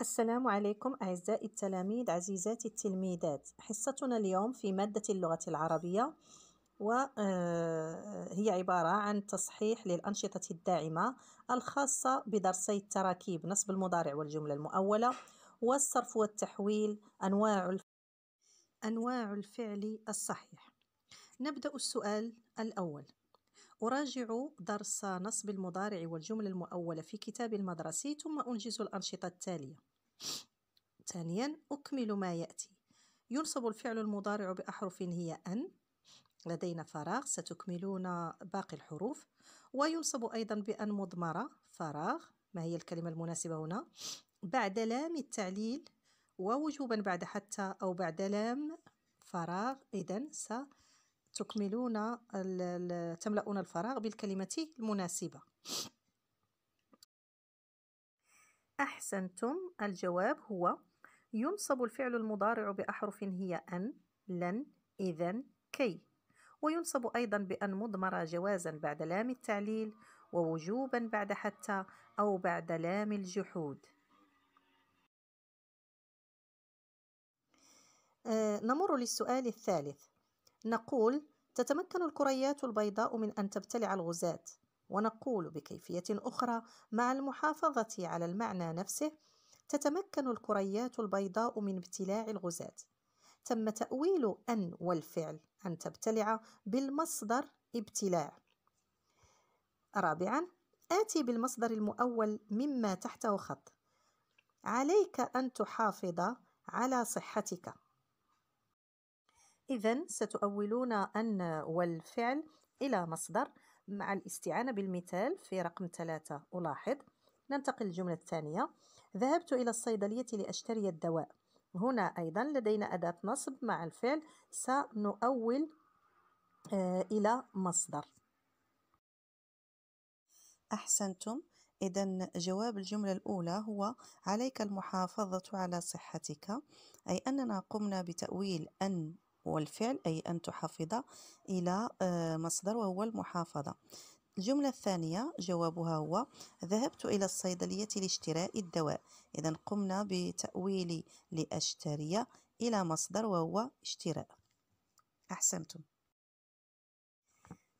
السلام عليكم أعزائي التلاميذ عزيزاتي التلميذات حصتنا اليوم في مادة اللغة العربية وهي آه، عبارة عن تصحيح للأنشطة الداعمة الخاصة بدرسي التراكيب نصب المضارع والجملة المؤولة والصرف والتحويل أنواع أنواع الفعل الصحيح نبدأ السؤال الأول أراجع درس نصب المضارع والجملة المؤولة في كتاب المدرسي ثم أنجز الأنشطة التالية ثانيا أكمل ما يأتي ينصب الفعل المضارع بأحرف هي أن لدينا فراغ ستكملون باقي الحروف وينصب أيضا بأن مضمرة فراغ ما هي الكلمة المناسبة هنا بعد لام التعليل ووجوبا بعد حتى أو بعد لام فراغ إذا ستكملون تملؤون الفراغ بالكلمة المناسبة أحسنتم الجواب هو ينصب الفعل المضارع بأحرف هي أن لن إذا كي وينصب أيضا بأن مضمرة جوازا بعد لام التعليل ووجوبا بعد حتى أو بعد لام الجحود آه نمر للسؤال الثالث نقول تتمكن الكريات البيضاء من أن تبتلع الغزاة ونقول بكيفية أخرى مع المحافظة على المعنى نفسه تتمكن الكريات البيضاء من ابتلاع الغزاة تم تأويل أن والفعل أن تبتلع بالمصدر ابتلاع رابعا آتي بالمصدر المؤول مما تحته خط عليك أن تحافظ على صحتك إذا ستؤولون أن والفعل إلى مصدر مع الاستعانة بالمثال في رقم ثلاثة ألاحظ ننتقل للجملة الثانية ذهبت إلى الصيدلية لأشتري الدواء هنا أيضا لدينا أداة نصب مع الفعل سنؤول آه، إلى مصدر أحسنتم إذا جواب الجملة الأولى هو عليك المحافظة على صحتك أي أننا قمنا بتأويل أن والفعل أي أن تحافظ إلى آه، مصدر وهو المحافظة الجملة الثانية جوابها هو ذهبت إلى الصيدلية لاشتراء الدواء إذا قمنا بتأويل لأشتري إلى مصدر وهو اشتراء أحسنتم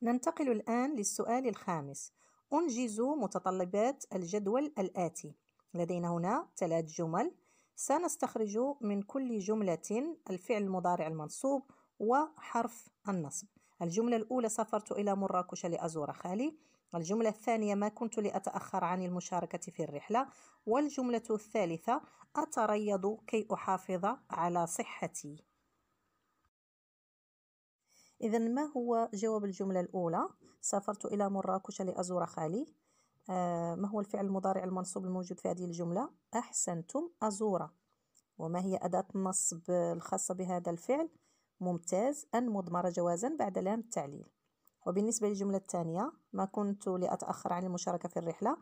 ننتقل الآن للسؤال الخامس أنجز متطلبات الجدول الآتي لدينا هنا ثلاث جمل سنستخرج من كل جملة الفعل المضارع المنصوب وحرف النصب الجملة الأولى سافرت إلى مراكش لأزور خالي الجملة الثانية ما كنت لأتأخر عن المشاركة في الرحلة والجملة الثالثة أتريض كي أحافظ على صحتي إذا ما هو جواب الجملة الأولى سافرت إلى مراكش لأزور خالي آه ما هو الفعل المضارع المنصوب الموجود في هذه الجملة أحسنتم أزور وما هي أداة النصب الخاصة بهذا الفعل ممتاز أن مضمرة جوازا بعد لام التعليل وبالنسبة للجملة الثانية ما كنت لأتأخر عن المشاركة في الرحلة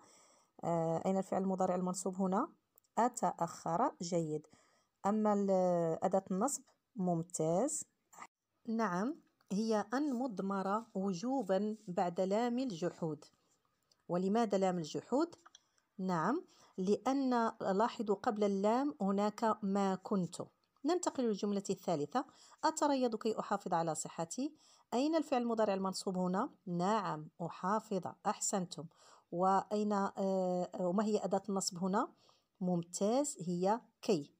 آه، أين الفعل المضارع المنصوب هنا أتأخر جيد أما أداة النصب ممتاز نعم هي أن مضمرة وجوبا بعد لام الجحود ولماذا لام الجحود؟ نعم لأن لاحظوا قبل اللام هناك ما كنت ننتقل للجملة الثالثة أتريض كي أحافظ على صحتي أين الفعل المضارع المنصوب هنا؟ نعم أحافظ أحسنتم وأين آه، وما هي أداة النصب هنا؟ ممتاز هي كي